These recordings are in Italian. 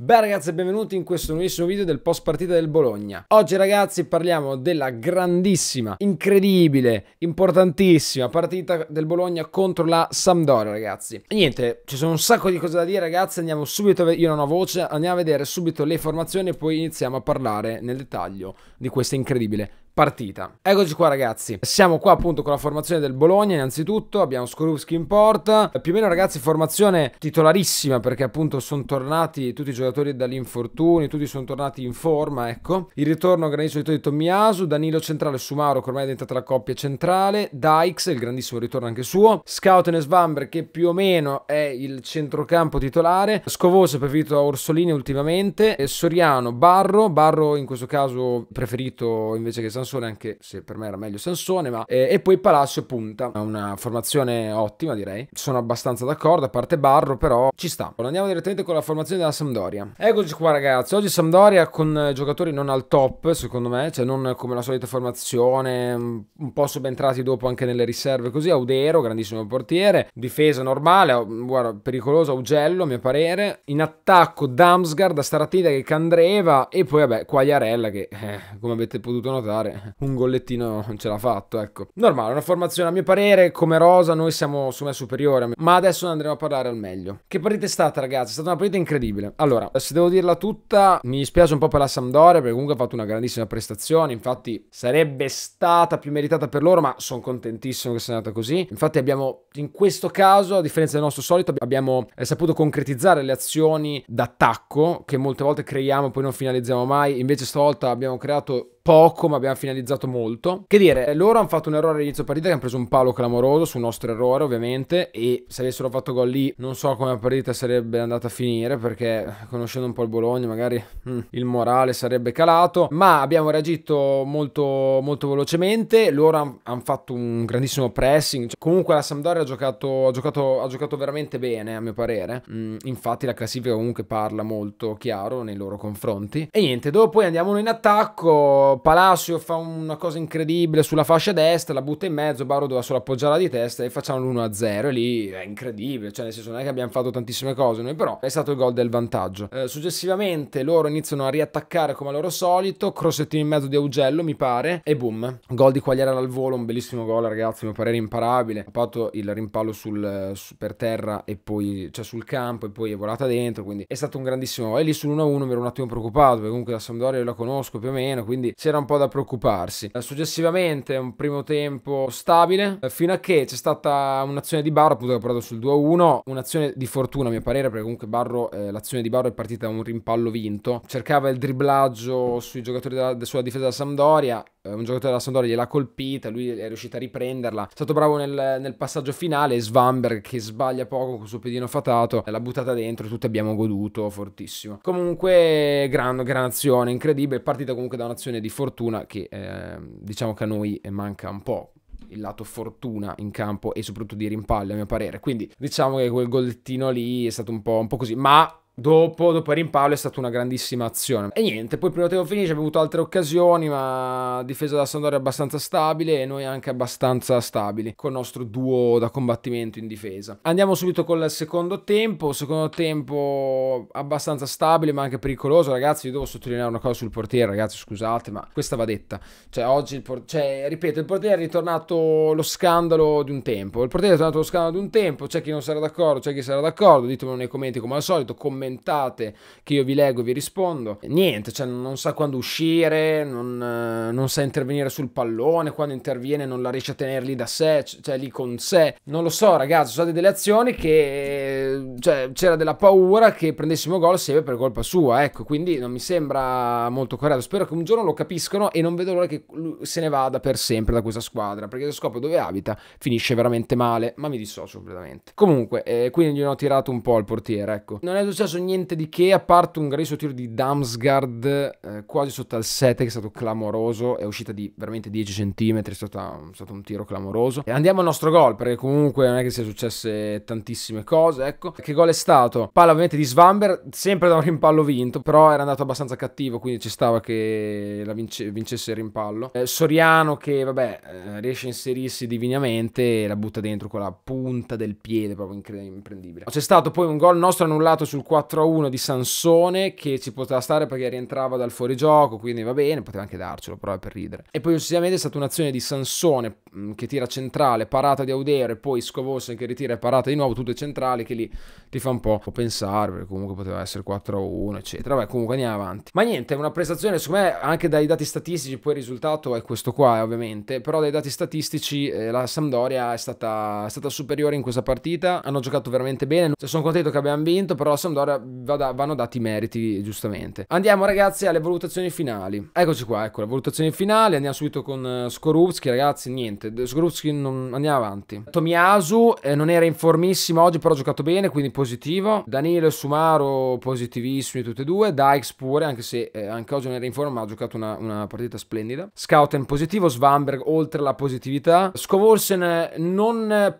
Beh ragazzi, benvenuti in questo nuovissimo video del post partita del Bologna. Oggi ragazzi parliamo della grandissima, incredibile, importantissima partita del Bologna contro la Sampdoria ragazzi. E niente, ci sono un sacco di cose da dire ragazzi, andiamo subito, io non ho voce, andiamo a vedere subito le formazioni e poi iniziamo a parlare nel dettaglio di questa incredibile partita. Eccoci qua ragazzi, siamo qua appunto con la formazione del Bologna innanzitutto, abbiamo Skorupski in porta, più o meno ragazzi formazione titolarissima perché appunto sono tornati tutti i giocatori dall'infortunio, tutti sono tornati in forma ecco, il ritorno grandissimo ritorno di Tommiasu, Danilo centrale Sumaro che ormai è diventata la coppia centrale, Dykes il grandissimo ritorno anche suo, Scouten e Svamber che più o meno è il centrocampo titolare, Scovoso preferito da Orsolini ultimamente, Soriano, Barro, Barro in questo caso preferito invece che San Sansone, anche se per me era meglio Sansone, ma... Eh, e poi Palacio punta a una formazione ottima, direi. Sono abbastanza d'accordo, a parte Barro, però ci sta. Andiamo direttamente con la formazione della Sampdoria. Eccoci qua, ragazzi. Oggi Sampdoria con giocatori non al top, secondo me, cioè non come la solita formazione, un po' subentrati dopo anche nelle riserve, così. Audero, grandissimo portiere, difesa normale, guarda, pericoloso Augello, a mio parere. In attacco Damsgard, Staratida che candreva e poi, vabbè, Quagliarella che, eh, come avete potuto notare, un gollettino non ce l'ha fatto, ecco. Normale, una formazione a mio parere, come rosa, noi siamo su me superiore, ma adesso ne andremo a parlare al meglio. Che partita è stata, ragazzi? È stata una partita incredibile. Allora, se devo dirla tutta, mi dispiace un po' per la Sampdoria, perché comunque ha fatto una grandissima prestazione, infatti sarebbe stata più meritata per loro, ma sono contentissimo che sia andata così. Infatti abbiamo, in questo caso, a differenza del nostro solito, abbiamo eh, saputo concretizzare le azioni d'attacco che molte volte creiamo e poi non finalizziamo mai, invece stavolta abbiamo creato poco, ma abbiamo finalizzato molto. Che dire, loro hanno fatto un errore all'inizio partita che hanno preso un palo clamoroso su un nostro errore, ovviamente. E se avessero fatto gol lì, non so come la partita sarebbe andata a finire, perché conoscendo un po' il Bologna, magari mm, il morale sarebbe calato. Ma abbiamo reagito molto, molto velocemente. Loro hanno han fatto un grandissimo pressing. Cioè, comunque la Sampdoria ha giocato, ha giocato, ha giocato veramente bene, a mio parere. Mm, infatti, la classifica comunque parla molto chiaro nei loro confronti. E niente, dopo andiamo in attacco. Palacio fa una cosa incredibile sulla fascia destra, la butta in mezzo, Baro doveva solo appoggiarla di testa e facciamo l'1-0 e lì è incredibile, cioè nel senso non è che abbiamo fatto tantissime cose noi però è stato il gol del vantaggio. Eh, successivamente loro iniziano a riattaccare come al loro solito, crossettino in mezzo di Augello mi pare e boom, gol di Quagliara al volo, un bellissimo gol ragazzi, a mio parere imparabile, ha fatto il rimpallo sul, su, per terra e poi cioè sul campo e poi è volata dentro, quindi è stato un grandissimo gol e lì sull'1-1 mi ero un attimo preoccupato perché comunque la Sampdoria io la conosco più o meno, quindi se c'era un po' da preoccuparsi. Eh, successivamente un primo tempo stabile, eh, fino a che c'è stata un'azione di Barro, appunto che ho parlato sul 2-1, un'azione di fortuna a mio parere, perché comunque Barro, eh, l'azione di Barro è partita da un rimpallo vinto, cercava il dribblaggio sui giocatori della, sulla difesa della Sampdoria, eh, un giocatore della Sampdoria gliel'ha colpita, lui è riuscito a riprenderla, è stato bravo nel, nel passaggio finale, Svanberg che sbaglia poco con il suo piedino fatato, l'ha buttata dentro, tutti abbiamo goduto fortissimo. Comunque gran, gran azione, incredibile, partita comunque da un'azione di di fortuna che eh, diciamo che a noi eh, manca un po' il lato fortuna in campo e soprattutto di rimpallo a mio parere quindi diciamo che quel gollettino lì è stato un po', un po così ma Dopo, dopo il rimpallo è stata una grandissima azione. E niente, poi prima tempo finisce, abbiamo avuto altre occasioni, ma difesa da Sandor è abbastanza stabile e noi anche abbastanza stabili con il nostro duo da combattimento in difesa. Andiamo subito col secondo tempo, secondo tempo abbastanza stabile ma anche pericoloso, ragazzi, io devo sottolineare una cosa sul portiere, ragazzi, scusate, ma questa va detta. Cioè, oggi il portiere, cioè, ripeto, il portiere è ritornato lo scandalo di un tempo. Il portiere è tornato lo scandalo di un tempo, c'è chi non sarà d'accordo, c'è chi sarà d'accordo, ditemelo nei commenti come al solito, commentate commentate che io vi leggo e vi rispondo. Niente, cioè non sa quando uscire, non, eh, non sa intervenire sul pallone, quando interviene non la riesce a tenerli da sé, cioè lì con sé. Non lo so ragazzi, sono state delle azioni che cioè, c'era della paura che prendessimo gol sempre per colpa sua, ecco, quindi non mi sembra molto corretto. Spero che un giorno lo capiscono e non vedo l'ora che se ne vada per sempre da questa squadra, perché se scopre dove abita finisce veramente male, ma mi dissocio completamente. Comunque, eh, quindi gli ho tirato un po' al portiere, ecco. Non è successo preso niente di che, a parte un grezzo tiro di Damsgaard eh, quasi sotto al 7 che è stato clamoroso, è uscita di veramente 10 cm, è, stata, è stato un tiro clamoroso. E andiamo al nostro gol, perché comunque non è che sia successe tantissime cose, ecco. Che gol è stato? Palla ovviamente di Svamber, sempre da un rimpallo vinto, però era andato abbastanza cattivo, quindi ci stava che la vince, vincesse il rimpallo. Eh, Soriano che, vabbè, eh, riesce a inserirsi divinamente e la butta dentro con la punta del piede, proprio imprendibile. C'è stato poi un gol nostro annullato sul 4 4-1 di Sansone che ci poteva stare perché rientrava dal fuorigioco, quindi va bene, poteva anche darcelo, però è per ridere. E poi successivamente è stata un'azione di Sansone Mm, che tira centrale, parata di Audere, poi Scovosen che ritira e parata di nuovo, tutte centrali che lì ti fa un po' pensare, perché comunque poteva essere 4-1, eccetera. Vabbè, comunque andiamo avanti. Ma niente, è una prestazione, secondo me, anche dai dati statistici, poi il risultato è questo qua, eh, ovviamente, però dai dati statistici eh, la Sampdoria è stata, è stata, superiore in questa partita, hanno giocato veramente bene, cioè, sono contento che abbiamo vinto, però la Sampdoria vada, vanno dati i meriti, giustamente. Andiamo ragazzi alle valutazioni finali. Eccoci qua, ecco, le valutazioni finali, andiamo subito con eh, Skorupski, ragazzi, niente scusate, Sgruzkin non... andiamo avanti. Tomiasu eh, non era informissimo oggi, però ha giocato bene, quindi positivo. Danilo e Sumaro positivissimi tutti e due. Dykes pure, anche se eh, anche oggi non era in forma, ma ha giocato una, una partita splendida. Scouten positivo, Svanberg oltre la positività. Scovolsen eh, non, eh,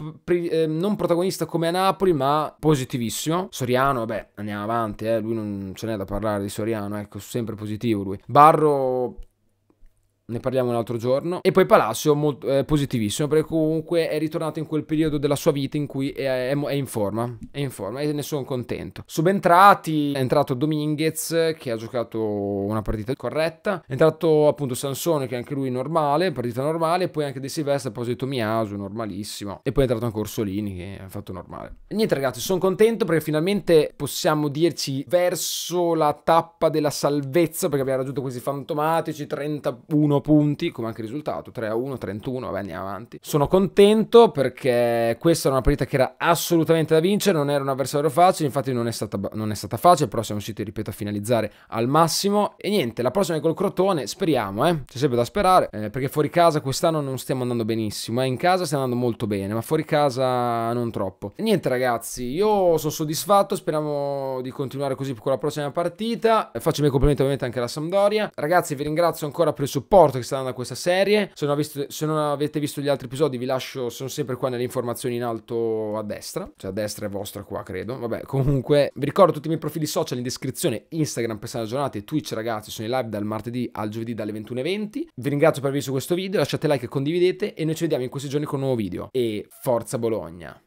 eh, non, protagonista come a Napoli, ma positivissimo. Soriano, vabbè, andiamo avanti, eh, lui non ce n'è da parlare di Soriano, ecco, sempre positivo lui. Barro ne parliamo un altro giorno. E poi Palacio, molto, eh, positivissimo, perché comunque è ritornato in quel periodo della sua vita in cui è, è, è in forma, è in forma e ne sono contento. Subentrati è entrato Dominguez, che ha giocato una partita corretta, è entrato appunto Sansone, che anche lui normale, partita normale, e poi anche De Silvestre, apposito Miasu, normalissimo, e poi è entrato anche Orsolini, che ha fatto normale. Niente ragazzi, sono contento perché finalmente possiamo dirci verso la tappa della salvezza, perché abbiamo raggiunto questi fantomatici 31 31 punti, come anche risultato, 3 a 1, 31, beh, andiamo avanti. Sono contento perché questa era una partita che era assolutamente da vincere, non era un avversario facile, infatti non è stata, non è stata facile, però siamo riusciti, ripeto, a finalizzare al massimo. E niente, la prossima è col Crotone, speriamo, eh? c'è sempre da sperare, eh, perché fuori casa quest'anno non stiamo andando benissimo, eh? in casa stiamo andando molto bene, ma fuori casa non troppo. E niente ragazzi, io sono soddisfatto, speriamo di continuare così con la prossima partita, faccio i miei complimenti ovviamente anche alla Sampdoria. Ragazzi vi ringrazio ancora per il supporto rapporto che sta dando a questa serie. Se non, visto, se non, avete visto gli altri episodi, vi lascio, sono sempre qua nelle informazioni in alto a destra. Cioè a destra è vostra qua, credo. Vabbè, comunque vi ricordo tutti i miei profili social in descrizione, Instagram per stare aggiornati e Twitch ragazzi, sono in live dal martedì al giovedì dalle 21.20. Vi ringrazio per aver visto questo video, lasciate like e condividete e noi ci vediamo in questi giorni con un nuovo video. E forza Bologna!